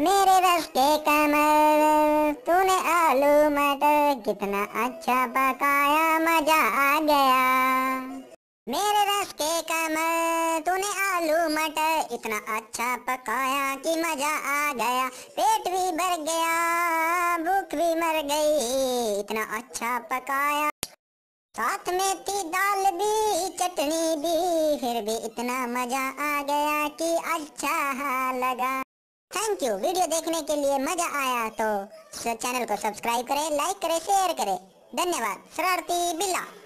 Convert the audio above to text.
मेरे रस्ते कमर तूने आलू मटर कितना अच्छा पकाया मजा आ गया मेरे के कमर तूने आलू मटर इतना अच्छा पकाया कि मजा आ गया पेट भी भर गया भूख भी मर गई इतना अच्छा पकाया साथ में थी दाल भी चटनी भी फिर भी इतना मजा आ गया कि अच्छा लगा थैंक यू वीडियो देखने के लिए मजा आया तो, तो चैनल को सब्सक्राइब करें लाइक करें शेयर करें धन्यवाद शरारती बिल्ला